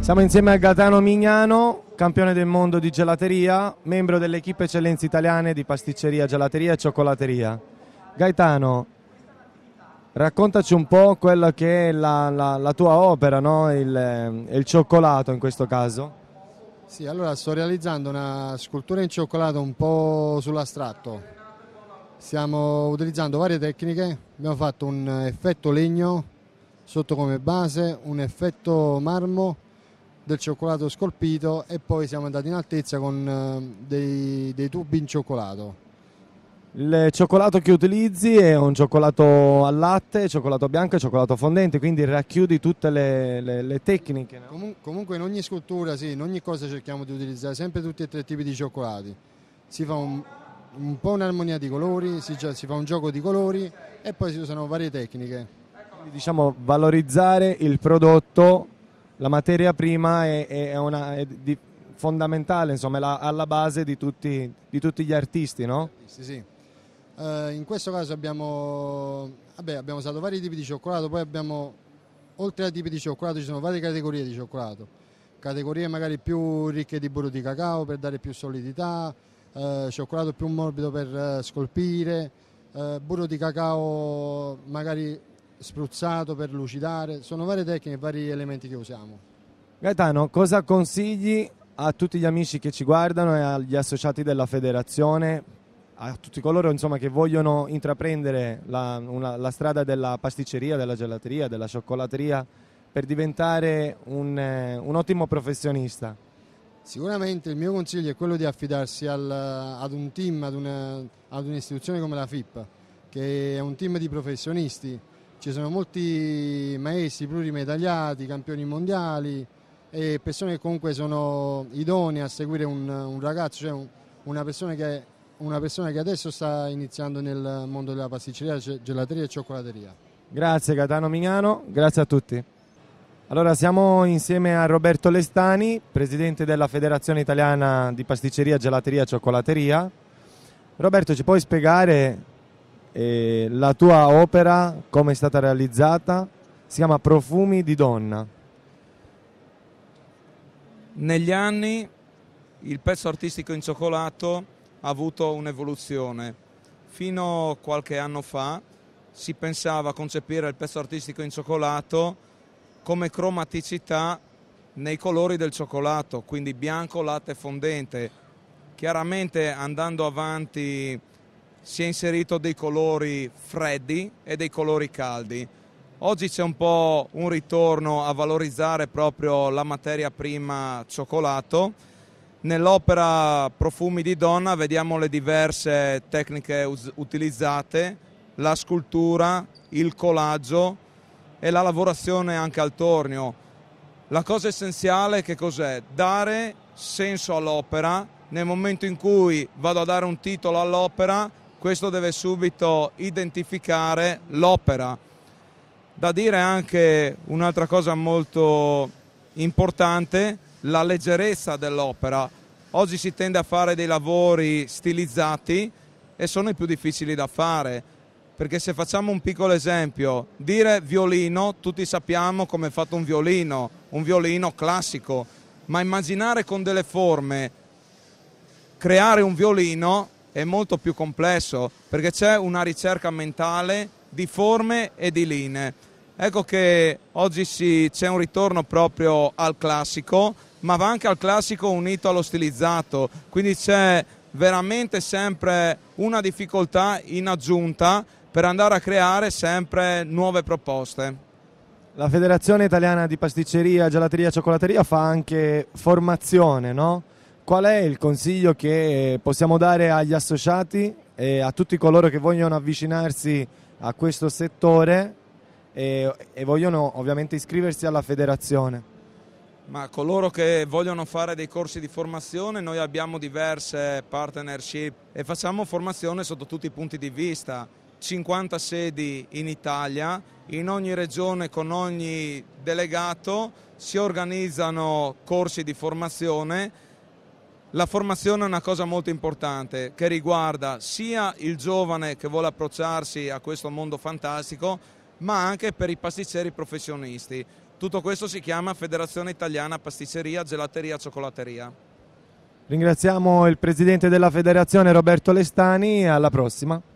Siamo insieme a Gaetano Mignano, campione del mondo di gelateria, membro dell'equipe eccellenze italiane di pasticceria, gelateria e cioccolateria. Gaetano, raccontaci un po' quella che è la, la, la tua opera, no? il, eh, il cioccolato in questo caso. Sì, allora sto realizzando una scultura in cioccolato un po' sull'astratto, Stiamo utilizzando varie tecniche, abbiamo fatto un effetto legno sotto come base, un effetto marmo del cioccolato scolpito e poi siamo andati in altezza con eh, dei, dei tubi in cioccolato. Il cioccolato che utilizzi è un cioccolato al latte, cioccolato bianco e cioccolato fondente, quindi racchiudi tutte le, le, le tecniche. No? Comun comunque in ogni scultura, sì, in ogni cosa cerchiamo di utilizzare sempre tutti e tre i tipi di cioccolati. Si fa un, un po' un'armonia di colori, si, si fa un gioco di colori e poi si usano varie tecniche. diciamo valorizzare il prodotto, la materia prima è, è, una, è di, fondamentale, insomma è la, alla base di tutti, di tutti, gli artisti, no? Sì, sì. Uh, in questo caso abbiamo, vabbè, abbiamo usato vari tipi di cioccolato, poi abbiamo, oltre ai tipi di cioccolato ci sono varie categorie di cioccolato, categorie magari più ricche di burro di cacao per dare più solidità, eh, cioccolato più morbido per eh, scolpire, eh, burro di cacao magari spruzzato per lucidare, sono varie tecniche, e vari elementi che usiamo. Gaetano, cosa consigli a tutti gli amici che ci guardano e agli associati della federazione, a tutti coloro insomma, che vogliono intraprendere la, una, la, strada della pasticceria, della gelateria, della cioccolateria per diventare un, eh, un ottimo professionista? Sicuramente il mio consiglio è quello di affidarsi al, ad un team, ad, una, ad un'istituzione come la FIP, che è un team di professionisti. Ci sono molti maestri plurimedagliati, campioni mondiali e persone che comunque sono idonee a seguire un, un ragazzo, cioè un, una, persona che, una persona che adesso sta iniziando nel mondo della pasticceria, gelateria e cioccolateria. Grazie Catano Mignano, grazie a tutti. Allora siamo insieme a Roberto Lestani, presidente della Federazione Italiana di Pasticceria, Gelateria e Cioccolateria. Roberto, ci puoi spiegare eh, la tua opera, come è stata realizzata? Si chiama Profumi di donna. Negli anni il pezzo artistico in cioccolato ha avuto un'evoluzione. Fino a qualche anno fa si pensava a concepire il pezzo artistico in cioccolato come cromaticità nei colori del cioccolato, quindi bianco, latte fondente. Chiaramente andando avanti si è inserito dei colori freddi e dei colori caldi. Oggi c'è un po' un ritorno a valorizzare proprio la materia prima cioccolato. Nell'opera Profumi di donna vediamo le diverse tecniche utilizzate, la scultura, il collaggio, e la lavorazione anche al tornio. La cosa essenziale che cos'è? Dare senso all'opera. Nel momento in cui vado a dare un titolo all'opera, questo deve subito identificare l'opera. Da dire anche un'altra cosa molto importante, la leggerezza dell'opera. Oggi si tende a fare dei lavori stilizzati e sono i più difficili da fare perché se facciamo un piccolo esempio, dire violino, tutti sappiamo come è fatto un violino, un violino classico, ma immaginare con delle forme creare un violino è molto più complesso perché c'è una ricerca mentale di forme e di linee. Ecco che oggi sì, c'è un ritorno proprio al classico, ma va anche al classico unito allo stilizzato, quindi c'è veramente sempre una difficoltà in aggiunta per andare a creare sempre nuove proposte. La Federazione Italiana di Pasticceria, Gelateria e Cioccolateria fa anche formazione, no? Qual è il consiglio che possiamo dare agli associati e a tutti coloro che vogliono avvicinarsi a questo settore e, e vogliono ovviamente iscriversi alla federazione? Ma coloro che vogliono fare dei corsi di formazione, noi abbiamo diverse partnership e facciamo formazione sotto tutti i punti di vista 50 sedi in Italia, in ogni regione con ogni delegato si organizzano corsi di formazione. La formazione è una cosa molto importante che riguarda sia il giovane che vuole approcciarsi a questo mondo fantastico, ma anche per i pasticceri professionisti. Tutto questo si chiama Federazione Italiana Pasticceria, Gelateria, Cioccolateria. Ringraziamo il presidente della federazione Roberto Lestani alla prossima.